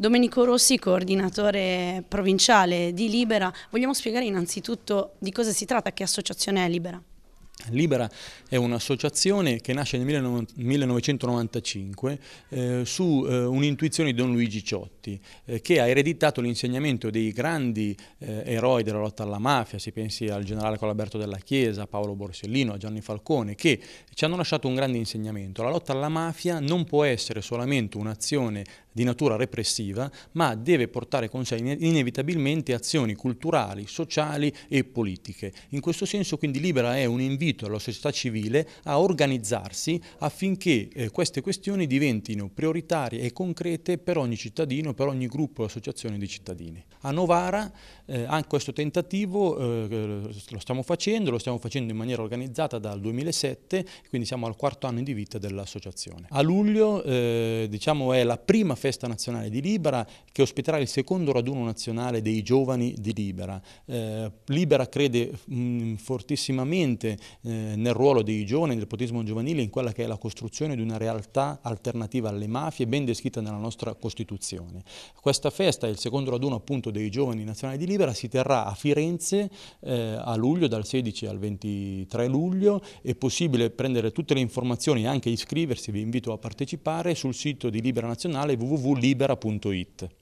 Domenico Rossi, coordinatore provinciale di Libera, vogliamo spiegare innanzitutto di cosa si tratta, che associazione è Libera? Libera è un'associazione che nasce nel 1995 eh, su eh, un'intuizione di Don Luigi Ciotti eh, che ha ereditato l'insegnamento dei grandi eh, eroi della lotta alla mafia, si pensi al generale Colaberto della Chiesa, a Paolo Borsellino, a Gianni Falcone, che ci hanno lasciato un grande insegnamento. La lotta alla mafia non può essere solamente un'azione di natura repressiva, ma deve portare con sé inevitabilmente azioni culturali, sociali e politiche. In questo senso quindi Libera è un invito alla società civile a organizzarsi affinché eh, queste questioni diventino prioritarie e concrete per ogni cittadino, per ogni gruppo o associazione di cittadini. A Novara eh, anche questo tentativo eh, lo stiamo facendo, lo stiamo facendo in maniera organizzata dal 2007, quindi siamo al quarto anno di vita dell'associazione. A luglio eh, diciamo, è la prima festa festa nazionale di Libera che ospiterà il secondo raduno nazionale dei giovani di Libera. Eh, Libera crede mh, mm, fortissimamente eh, nel ruolo dei giovani, del potismo giovanile, in quella che è la costruzione di una realtà alternativa alle mafie, ben descritta nella nostra Costituzione. Questa festa, il secondo raduno appunto dei giovani nazionali di Libera, si terrà a Firenze eh, a luglio, dal 16 al 23 luglio. È possibile prendere tutte le informazioni e anche iscriversi, vi invito a partecipare, sul sito di Libera Nazionale www www.libera.it.